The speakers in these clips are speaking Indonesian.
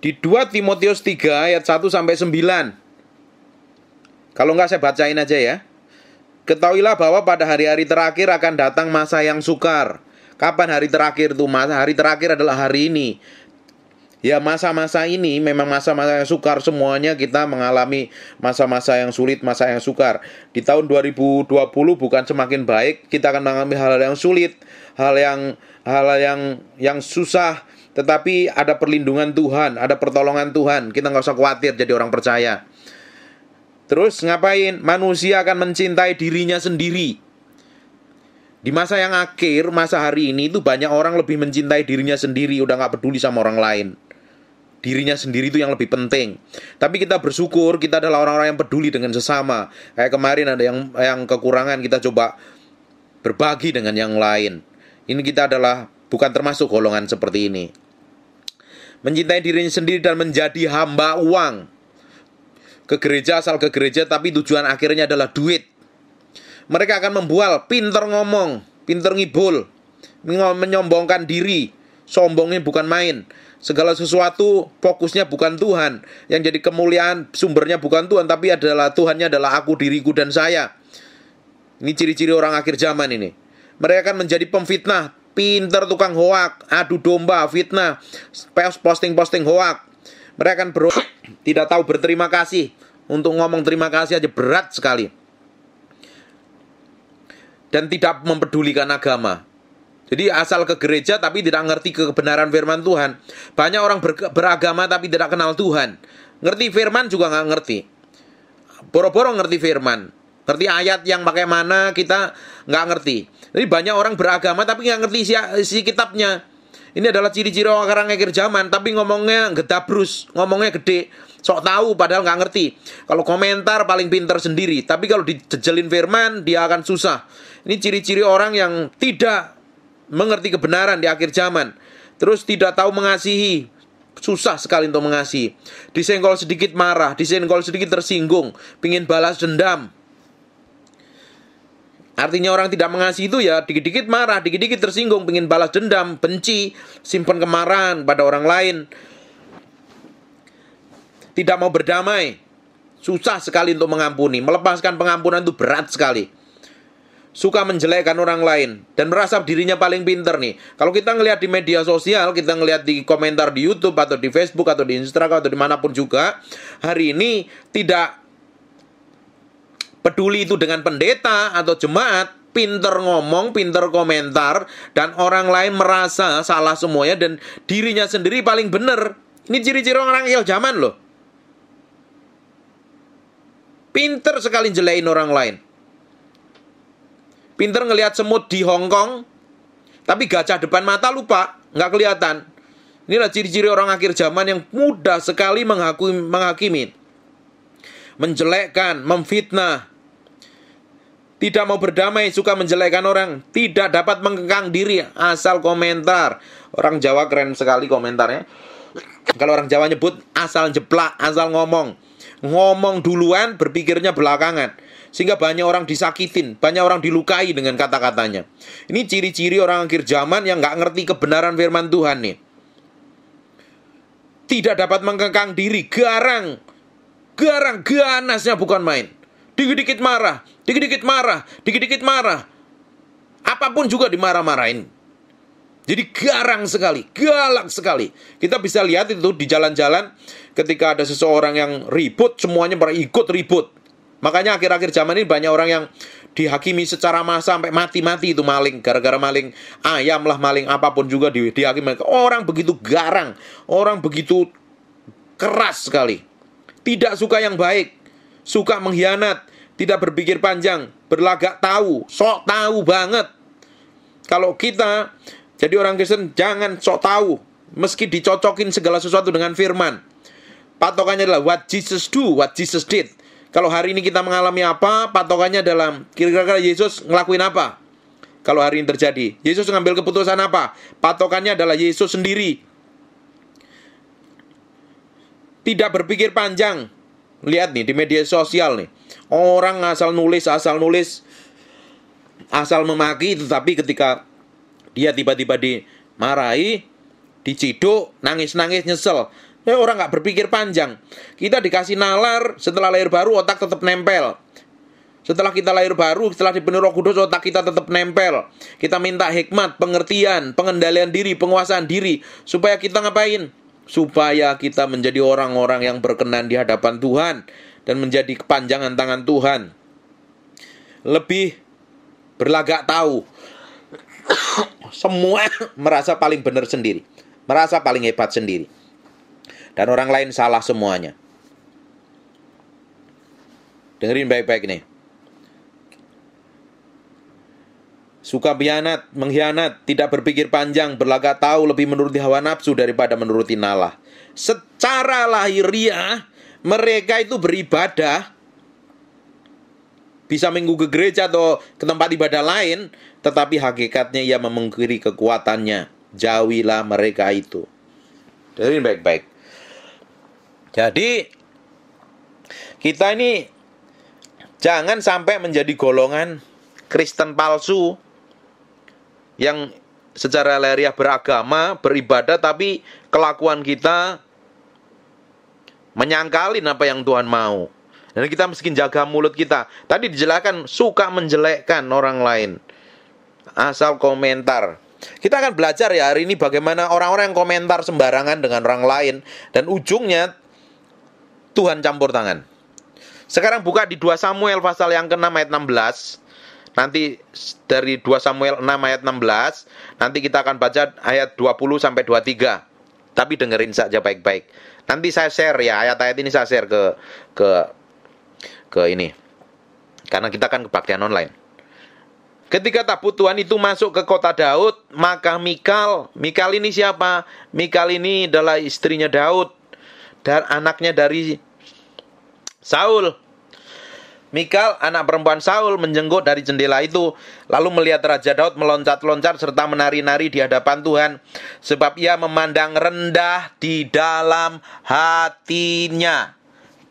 Di 2 Timotius 3 ayat 1 sampai 9. Kalau enggak saya bacain aja ya. Ketahuilah bahwa pada hari-hari terakhir akan datang masa yang sukar. Kapan hari terakhir itu? Masa hari terakhir adalah hari ini. Ya masa-masa ini memang masa-masa yang sukar semuanya kita mengalami masa-masa yang sulit, masa yang sukar. Di tahun 2020 bukan semakin baik, kita akan mengalami hal-hal yang sulit, hal yang hal yang yang susah, tetapi ada perlindungan Tuhan, ada pertolongan Tuhan. Kita nggak usah khawatir jadi orang percaya. Terus ngapain? Manusia akan mencintai dirinya sendiri. Di masa yang akhir, masa hari ini itu banyak orang lebih mencintai dirinya sendiri, udah nggak peduli sama orang lain. Dirinya sendiri itu yang lebih penting. Tapi kita bersyukur kita adalah orang-orang yang peduli dengan sesama. Kayak kemarin ada yang yang kekurangan kita coba berbagi dengan yang lain. Ini kita adalah bukan termasuk golongan seperti ini. Mencintai dirinya sendiri dan menjadi hamba uang. Ke gereja asal ke gereja tapi tujuan akhirnya adalah duit. Mereka akan membual, pinter ngomong, pinter ngibul, menyombongkan diri. Sombongnya bukan main. Segala sesuatu fokusnya bukan Tuhan. Yang jadi kemuliaan sumbernya bukan Tuhan, tapi adalah Tuhannya adalah aku, diriku, dan saya. Ini ciri-ciri orang akhir zaman ini. Mereka akan menjadi pemfitnah, pinter tukang hoak, adu domba, fitnah, posting-posting hoak. Mereka kan bro tidak tahu berterima kasih. Untuk ngomong terima kasih aja berat sekali. Dan tidak mempedulikan agama. Jadi asal ke gereja tapi tidak ngerti kebenaran firman Tuhan. Banyak orang ber beragama tapi tidak kenal Tuhan. Ngerti firman juga nggak ngerti. Boro-boro ngerti firman. Ngerti ayat yang pakai mana kita nggak ngerti. Jadi banyak orang beragama tapi nggak ngerti si, isi kitabnya. Ini adalah ciri-ciri orang akhir zaman tapi ngomongnya gedabrus, ngomongnya gede, sok tahu padahal nggak ngerti. Kalau komentar paling pinter sendiri, tapi kalau dijelin firman dia akan susah. Ini ciri-ciri orang yang tidak mengerti kebenaran di akhir zaman. Terus tidak tahu mengasihi, susah sekali untuk mengasihi. Disenggol sedikit marah, disenggol sedikit tersinggung, pingin balas dendam, Artinya orang tidak mengasihi itu ya dikit-dikit marah, dikit-dikit tersinggung, pengen balas dendam, benci, simpan kemarahan pada orang lain. Tidak mau berdamai. Susah sekali untuk mengampuni. Melepaskan pengampunan itu berat sekali. Suka menjelekkan orang lain dan merasa dirinya paling pinter nih. Kalau kita ngelihat di media sosial, kita ngelihat di komentar di YouTube atau di Facebook atau di Instagram atau dimanapun juga, hari ini tidak peduli itu dengan pendeta atau jemaat, pinter ngomong, pinter komentar, dan orang lain merasa salah semuanya dan dirinya sendiri paling benar. Ini ciri-ciri orang yang zaman loh. Pinter sekali jelein orang lain. Pinter ngelihat semut di Hong Kong, tapi gajah depan mata lupa, nggak kelihatan. Inilah ciri-ciri orang akhir zaman yang mudah sekali menghakimi. menghakimi menjelekkan, memfitnah, tidak mau berdamai, suka menjelekkan orang, tidak dapat mengekang diri asal komentar. Orang Jawa keren sekali komentarnya. Kalau orang Jawa nyebut asal jeplak, asal ngomong. Ngomong duluan, berpikirnya belakangan. Sehingga banyak orang disakitin, banyak orang dilukai dengan kata-katanya. Ini ciri-ciri orang akhir zaman yang nggak ngerti kebenaran firman Tuhan nih. Tidak dapat mengekang diri, garang, Garang ganasnya bukan main. Dikit-dikit marah, dikit-dikit marah, dikit-dikit marah. Apapun juga dimarah-marahin. Jadi garang sekali, galak sekali. Kita bisa lihat itu di jalan-jalan ketika ada seseorang yang ribut, semuanya pada ikut ribut. Makanya akhir-akhir zaman ini banyak orang yang dihakimi secara massa sampai mati-mati itu maling gara-gara maling ayam lah maling apapun juga di dihakimi orang begitu garang orang begitu keras sekali tidak suka yang baik, suka mengkhianat, tidak berpikir panjang, berlagak tahu, sok tahu banget. Kalau kita jadi orang Kristen jangan sok tahu, meski dicocokin segala sesuatu dengan firman. Patokannya adalah what Jesus do, what Jesus did. Kalau hari ini kita mengalami apa, patokannya dalam kira-kira Yesus ngelakuin apa. Kalau hari ini terjadi, Yesus mengambil keputusan apa? Patokannya adalah Yesus sendiri tidak berpikir panjang. Lihat nih di media sosial nih. Orang asal nulis, asal nulis, asal memaki tetapi ketika dia tiba-tiba dimarahi, diciduk, nangis-nangis nyesel. Ya, orang nggak berpikir panjang. Kita dikasih nalar, setelah lahir baru otak tetap nempel. Setelah kita lahir baru, setelah dipenuhi roh kudus, otak kita tetap nempel. Kita minta hikmat, pengertian, pengendalian diri, penguasaan diri. Supaya kita ngapain? supaya kita menjadi orang-orang yang berkenan di hadapan Tuhan dan menjadi kepanjangan tangan Tuhan. Lebih berlagak tahu. Semua merasa paling benar sendiri, merasa paling hebat sendiri. Dan orang lain salah semuanya. Dengerin baik-baik nih. suka bianat, mengkhianat, tidak berpikir panjang, berlagak tahu lebih menuruti hawa nafsu daripada menuruti nala. Secara lahiriah, mereka itu beribadah bisa minggu ke gereja atau ke tempat ibadah lain, tetapi hakikatnya ia memengkiri kekuatannya. Jauhilah mereka itu. Jadi baik-baik. Jadi kita ini jangan sampai menjadi golongan Kristen palsu yang secara lahiriah beragama, beribadah tapi kelakuan kita menyangkalin apa yang Tuhan mau. Dan kita mesti jaga mulut kita. Tadi dijelaskan suka menjelekkan orang lain. Asal komentar. Kita akan belajar ya hari ini bagaimana orang-orang yang komentar sembarangan dengan orang lain dan ujungnya Tuhan campur tangan. Sekarang buka di 2 Samuel pasal yang ke-6 ayat 16. Nanti dari 2 Samuel 6 ayat 16, nanti kita akan baca ayat 20 sampai 23. Tapi dengerin saja baik-baik. Nanti saya share ya ayat-ayat ini saya share ke ke ke ini. Karena kita kan kebaktian online. Ketika tabut Tuhan itu masuk ke kota Daud, maka Mikal, Mikal ini siapa? Mikal ini adalah istrinya Daud dan anaknya dari Saul. Mikal, anak perempuan Saul, menjenguk dari jendela itu, lalu melihat Raja Daud meloncat-loncat serta menari-nari di hadapan Tuhan, sebab ia memandang rendah di dalam hatinya.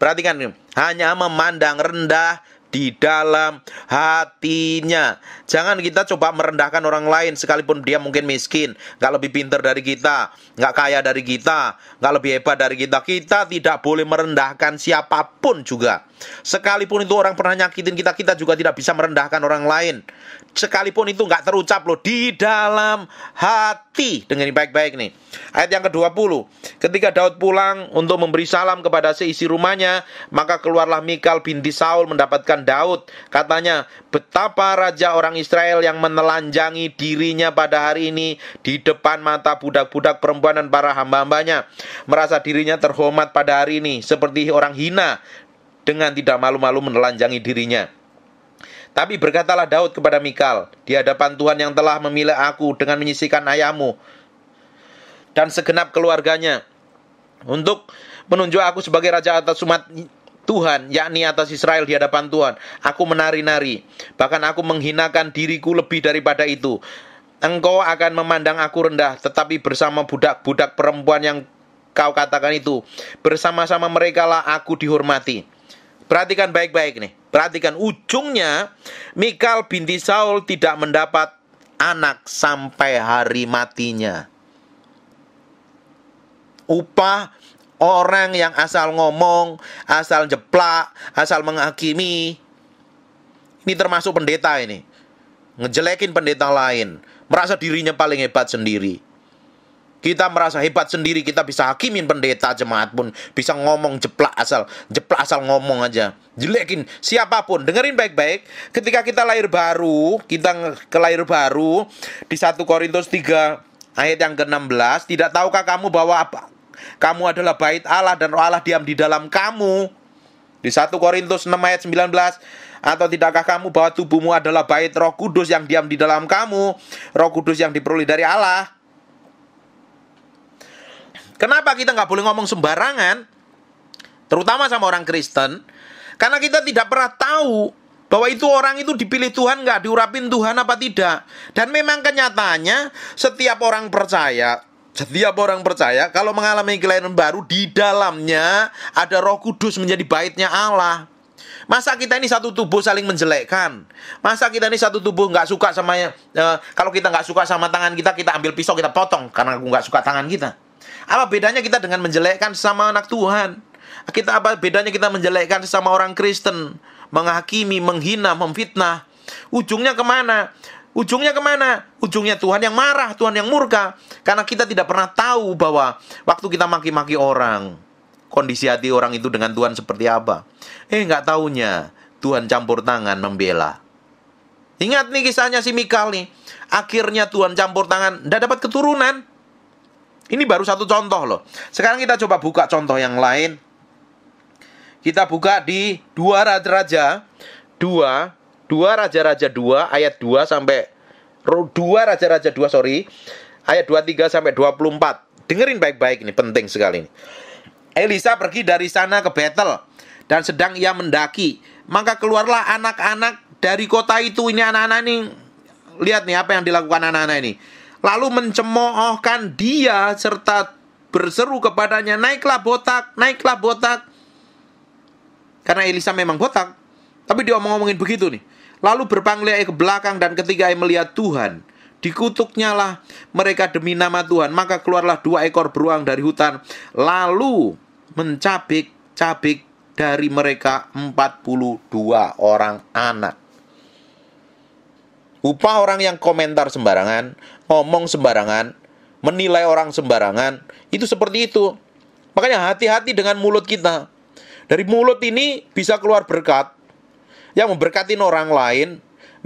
Perhatikan, hanya memandang rendah di dalam hatinya. Jangan kita coba merendahkan orang lain sekalipun dia mungkin miskin, nggak lebih pinter dari kita, nggak kaya dari kita, nggak lebih hebat dari kita. Kita tidak boleh merendahkan siapapun juga. Sekalipun itu orang pernah nyakitin kita, kita juga tidak bisa merendahkan orang lain. Sekalipun itu nggak terucap loh di dalam hati hati dengan baik-baik nih. Ayat yang ke-20. Ketika Daud pulang untuk memberi salam kepada seisi rumahnya, maka keluarlah Mikal binti Saul mendapatkan Daud. Katanya, betapa raja orang Israel yang menelanjangi dirinya pada hari ini di depan mata budak-budak perempuan dan para hamba-hambanya. Merasa dirinya terhormat pada hari ini, seperti orang hina dengan tidak malu-malu menelanjangi dirinya. Tapi berkatalah Daud kepada Mikal, di hadapan Tuhan yang telah memilih aku dengan menyisikan ayahmu dan segenap keluarganya untuk menunjuk aku sebagai raja atas umat Tuhan, yakni atas Israel di hadapan Tuhan. Aku menari-nari, bahkan aku menghinakan diriku lebih daripada itu. Engkau akan memandang aku rendah, tetapi bersama budak-budak perempuan yang kau katakan itu, bersama-sama merekalah aku dihormati. Perhatikan baik-baik nih. Perhatikan ujungnya Mikal binti Saul tidak mendapat anak sampai hari matinya. Upah orang yang asal ngomong, asal jeplak, asal menghakimi. Ini termasuk pendeta ini. Ngejelekin pendeta lain, merasa dirinya paling hebat sendiri. Kita merasa hebat sendiri, kita bisa hakimin pendeta jemaat pun, bisa ngomong jeplak asal, jeplak asal ngomong aja. Jelekin siapapun, dengerin baik-baik. Ketika kita lahir baru, kita ke lahir baru di 1 Korintus 3 ayat yang ke-16, tidak tahukah kamu bahwa apa? Kamu adalah bait Allah dan roh Allah diam di dalam kamu. Di 1 Korintus 6 ayat 19, atau tidakkah kamu bahwa tubuhmu adalah bait Roh Kudus yang diam di dalam kamu, Roh Kudus yang diperoleh dari Allah? Kenapa kita nggak boleh ngomong sembarangan? Terutama sama orang Kristen. Karena kita tidak pernah tahu bahwa itu orang itu dipilih Tuhan nggak diurapin Tuhan apa tidak. Dan memang kenyataannya setiap orang percaya setiap orang percaya kalau mengalami kelahiran baru di dalamnya ada Roh Kudus menjadi baitnya Allah. Masa kita ini satu tubuh saling menjelekkan? Masa kita ini satu tubuh nggak suka sama uh, kalau kita nggak suka sama tangan kita kita ambil pisau kita potong karena aku nggak suka tangan kita. Apa bedanya kita dengan menjelekkan sama anak Tuhan? Kita apa bedanya kita menjelekkan sama orang Kristen? Menghakimi, menghina, memfitnah. Ujungnya kemana? Ujungnya kemana? Ujungnya Tuhan yang marah, Tuhan yang murka. Karena kita tidak pernah tahu bahwa waktu kita maki-maki orang, kondisi hati orang itu dengan Tuhan seperti apa. Eh, nggak taunya Tuhan campur tangan membela. Ingat nih kisahnya si Mikal nih. Akhirnya Tuhan campur tangan, nggak dapat keturunan. Ini baru satu contoh loh. Sekarang kita coba buka contoh yang lain. Kita buka di dua raja-raja dua dua raja-raja dua ayat dua sampai dua raja-raja dua sorry ayat dua tiga sampai dua puluh empat. Dengerin baik-baik ini penting sekali ini. Elisa pergi dari sana ke Bethel dan sedang ia mendaki, maka keluarlah anak-anak dari kota itu ini anak-anak ini. Lihat nih apa yang dilakukan anak-anak ini lalu mencemoohkan dia serta berseru kepadanya, "Naiklah botak, naiklah botak." Karena Elisa memang botak, tapi dia omong-omongin begitu nih. Lalu berpanggil ke belakang dan ketika ia melihat Tuhan, dikutuknya mereka demi nama Tuhan. Maka keluarlah dua ekor beruang dari hutan, lalu mencabik-cabik dari mereka 42 orang anak. Upah orang yang komentar sembarangan, ngomong sembarangan, menilai orang sembarangan, itu seperti itu. Makanya hati-hati dengan mulut kita. Dari mulut ini bisa keluar berkat yang memberkati orang lain,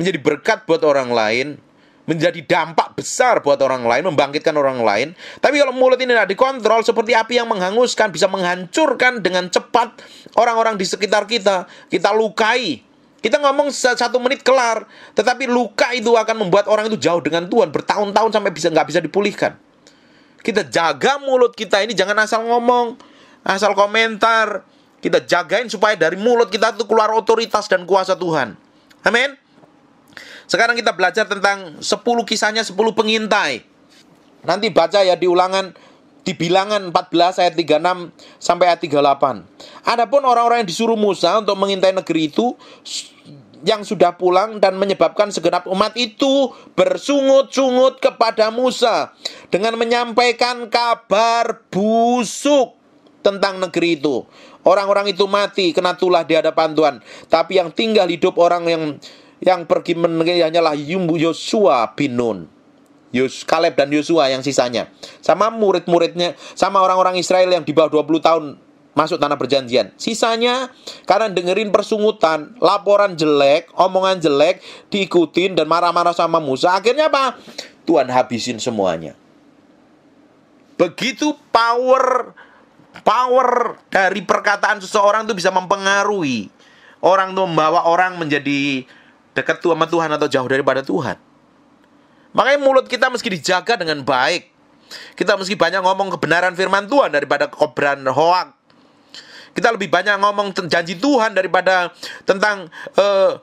menjadi berkat buat orang lain, menjadi dampak besar buat orang lain, membangkitkan orang lain. Tapi kalau mulut ini tidak dikontrol, seperti api yang menghanguskan, bisa menghancurkan dengan cepat orang-orang di sekitar kita. Kita lukai, kita ngomong satu menit kelar, tetapi luka itu akan membuat orang itu jauh dengan Tuhan bertahun-tahun sampai bisa nggak bisa dipulihkan. Kita jaga mulut kita ini jangan asal ngomong, asal komentar. Kita jagain supaya dari mulut kita itu keluar otoritas dan kuasa Tuhan. Amin. Sekarang kita belajar tentang sepuluh kisahnya sepuluh pengintai. Nanti baca ya di ulangan di bilangan 14 ayat 36 sampai ayat 38. Adapun orang-orang yang disuruh Musa untuk mengintai negeri itu yang sudah pulang dan menyebabkan segenap umat itu bersungut-sungut kepada Musa dengan menyampaikan kabar busuk tentang negeri itu. Orang-orang itu mati kena tulah di hadapan Tuhan, tapi yang tinggal hidup orang yang yang pergi mengejarnya lah Yosua bin Nun. Yus, Kaleb dan Yosua yang sisanya. Sama murid-muridnya, sama orang-orang Israel yang di bawah 20 tahun masuk tanah perjanjian. Sisanya karena dengerin persungutan, laporan jelek, omongan jelek, diikutin dan marah-marah sama Musa. Akhirnya apa? Tuhan habisin semuanya. Begitu power power dari perkataan seseorang itu bisa mempengaruhi orang tuh membawa orang menjadi dekat sama Tuhan atau jauh daripada Tuhan. Makanya mulut kita meski dijaga dengan baik. Kita meski banyak ngomong kebenaran firman Tuhan daripada kebenaran hoak. Kita lebih banyak ngomong janji Tuhan daripada tentang uh,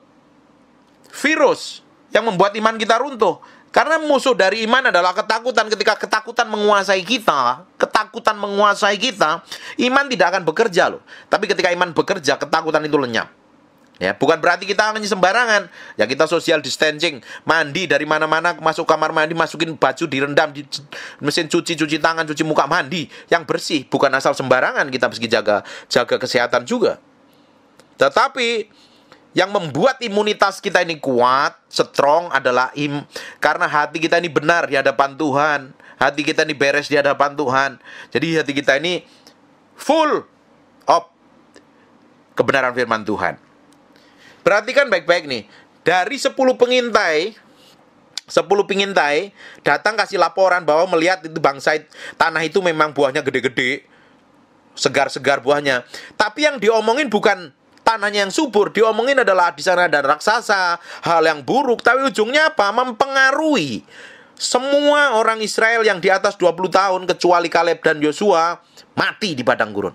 virus yang membuat iman kita runtuh. Karena musuh dari iman adalah ketakutan. Ketika ketakutan menguasai kita, ketakutan menguasai kita, iman tidak akan bekerja loh. Tapi ketika iman bekerja, ketakutan itu lenyap. Ya, bukan berarti kita hanya sembarangan. Ya kita social distancing, mandi dari mana-mana masuk kamar mandi, masukin baju direndam di mesin cuci, cuci tangan, cuci muka, mandi yang bersih, bukan asal sembarangan kita mesti jaga jaga kesehatan juga. Tetapi yang membuat imunitas kita ini kuat, strong adalah im karena hati kita ini benar di hadapan Tuhan. Hati kita ini beres di hadapan Tuhan. Jadi hati kita ini full of kebenaran firman Tuhan. Perhatikan baik-baik nih. Dari 10 pengintai 10 pengintai datang kasih laporan bahwa melihat itu bangsa tanah itu memang buahnya gede-gede, segar-segar buahnya. Tapi yang diomongin bukan tanahnya yang subur, diomongin adalah di sana ada raksasa, hal yang buruk, tapi ujungnya apa? Mempengaruhi semua orang Israel yang di atas 20 tahun kecuali Kaleb dan Yosua mati di padang gurun.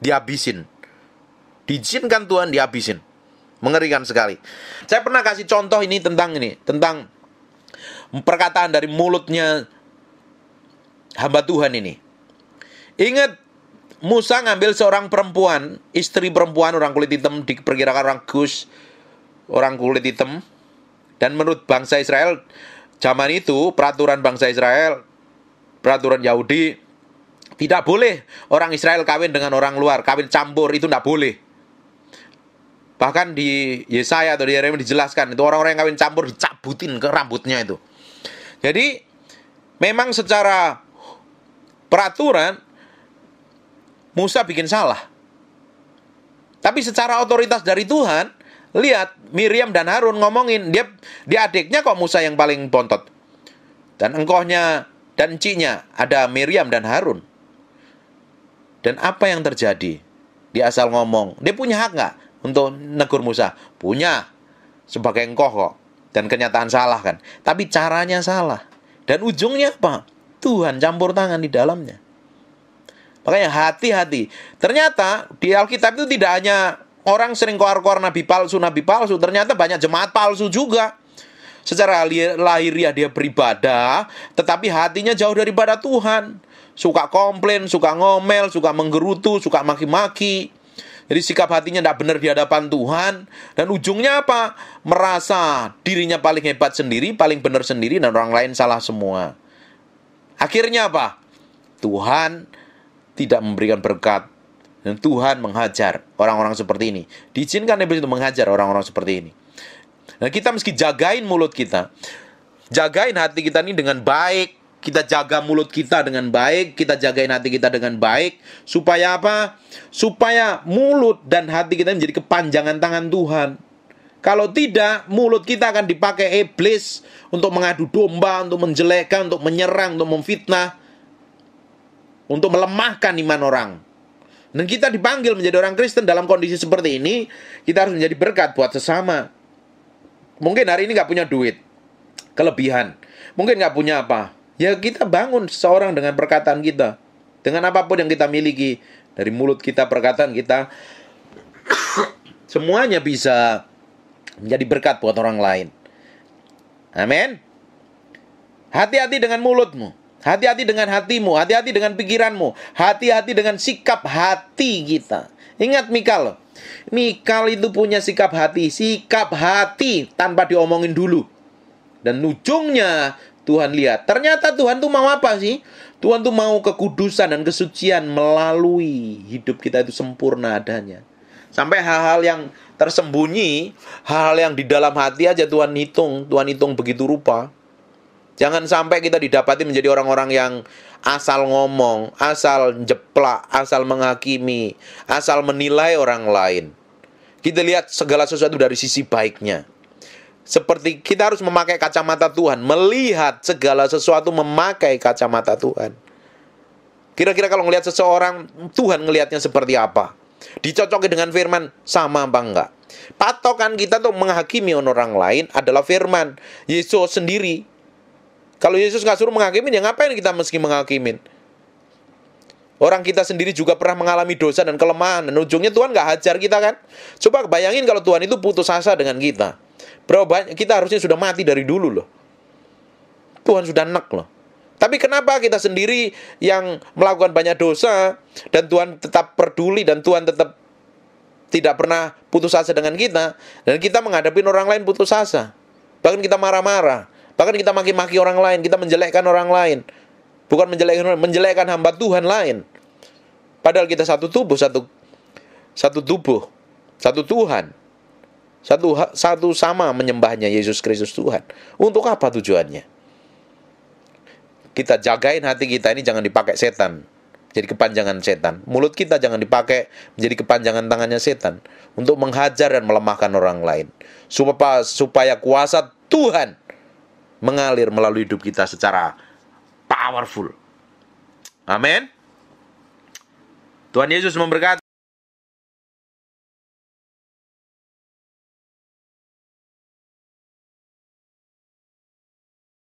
Dihabisin. Diizinkan Tuhan dihabisin. Mengerikan sekali. Saya pernah kasih contoh ini tentang ini, tentang perkataan dari mulutnya hamba Tuhan ini. Ingat Musa ngambil seorang perempuan, istri perempuan orang kulit hitam diperkirakan orang Gus, orang kulit hitam. Dan menurut bangsa Israel zaman itu peraturan bangsa Israel, peraturan Yahudi tidak boleh orang Israel kawin dengan orang luar, kawin campur itu tidak boleh. Bahkan di Yesaya atau di Yeremia dijelaskan itu orang-orang yang kawin campur dicabutin ke rambutnya itu. Jadi memang secara peraturan Musa bikin salah. Tapi secara otoritas dari Tuhan, lihat Miriam dan Harun ngomongin dia dia adiknya kok Musa yang paling bontot. Dan engkohnya dan cinya ada Miriam dan Harun. Dan apa yang terjadi? Dia asal ngomong. Dia punya hak nggak? untuk negur Musa. Punya sebagai engkau kok. Dan kenyataan salah kan. Tapi caranya salah. Dan ujungnya apa? Tuhan campur tangan di dalamnya. Makanya hati-hati. Ternyata di Alkitab itu tidak hanya orang sering koar-koar nabi palsu, nabi palsu. Ternyata banyak jemaat palsu juga. Secara lahiriah dia beribadah, tetapi hatinya jauh daripada Tuhan. Suka komplain, suka ngomel, suka menggerutu, suka maki-maki. Jadi sikap hatinya tidak benar di hadapan Tuhan dan ujungnya apa? Merasa dirinya paling hebat sendiri, paling benar sendiri dan orang lain salah semua. Akhirnya apa? Tuhan tidak memberikan berkat dan Tuhan menghajar orang-orang seperti ini. Diizinkan iblis itu menghajar orang-orang seperti ini. Nah, kita meski jagain mulut kita, jagain hati kita ini dengan baik, kita jaga mulut kita dengan baik, kita jagain hati kita dengan baik supaya apa? Supaya mulut dan hati kita menjadi kepanjangan tangan Tuhan. Kalau tidak, mulut kita akan dipakai iblis untuk mengadu domba, untuk menjelekkan, untuk menyerang, untuk memfitnah, untuk melemahkan iman orang. Dan kita dipanggil menjadi orang Kristen dalam kondisi seperti ini, kita harus menjadi berkat buat sesama. Mungkin hari ini nggak punya duit, kelebihan. Mungkin nggak punya apa, Ya kita bangun seorang dengan perkataan kita. Dengan apapun yang kita miliki. Dari mulut kita, perkataan kita. semuanya bisa menjadi berkat buat orang lain. Amin. Hati-hati dengan mulutmu. Hati-hati dengan hatimu, hati-hati dengan pikiranmu, hati-hati dengan sikap hati kita. Ingat Mikal, Mikal itu punya sikap hati, sikap hati tanpa diomongin dulu. Dan ujungnya Tuhan lihat. Ternyata Tuhan tuh mau apa sih? Tuhan tuh mau kekudusan dan kesucian melalui hidup kita itu sempurna adanya. Sampai hal-hal yang tersembunyi, hal-hal yang di dalam hati aja Tuhan hitung, Tuhan hitung begitu rupa. Jangan sampai kita didapati menjadi orang-orang yang asal ngomong, asal jeplak, asal menghakimi, asal menilai orang lain. Kita lihat segala sesuatu dari sisi baiknya. Seperti kita harus memakai kacamata Tuhan, melihat segala sesuatu memakai kacamata Tuhan. Kira-kira kalau melihat seseorang, Tuhan ngelihatnya seperti apa? Dicocoki dengan firman, sama apa enggak? Patokan kita untuk menghakimi orang lain adalah firman. Yesus sendiri. Kalau Yesus nggak suruh menghakimi, ya ngapain kita meski menghakimi? Orang kita sendiri juga pernah mengalami dosa dan kelemahan. Dan ujungnya Tuhan nggak hajar kita kan? Coba bayangin kalau Tuhan itu putus asa dengan kita. Bro, banyak, kita harusnya sudah mati dari dulu loh. Tuhan sudah nek loh. Tapi kenapa kita sendiri yang melakukan banyak dosa dan Tuhan tetap peduli dan Tuhan tetap tidak pernah putus asa dengan kita dan kita menghadapi orang lain putus asa. Bahkan kita marah-marah, bahkan kita maki-maki orang lain, kita menjelekkan orang lain. Bukan menjelekkan menjelekkan hamba Tuhan lain. Padahal kita satu tubuh, satu satu tubuh, satu Tuhan. Satu satu sama menyembahnya Yesus Kristus Tuhan. Untuk apa tujuannya? Kita jagain hati kita ini jangan dipakai setan. Jadi kepanjangan setan. Mulut kita jangan dipakai menjadi kepanjangan tangannya setan untuk menghajar dan melemahkan orang lain. Supaya supaya kuasa Tuhan mengalir melalui hidup kita secara powerful. Amin. Tuhan Yesus memberkati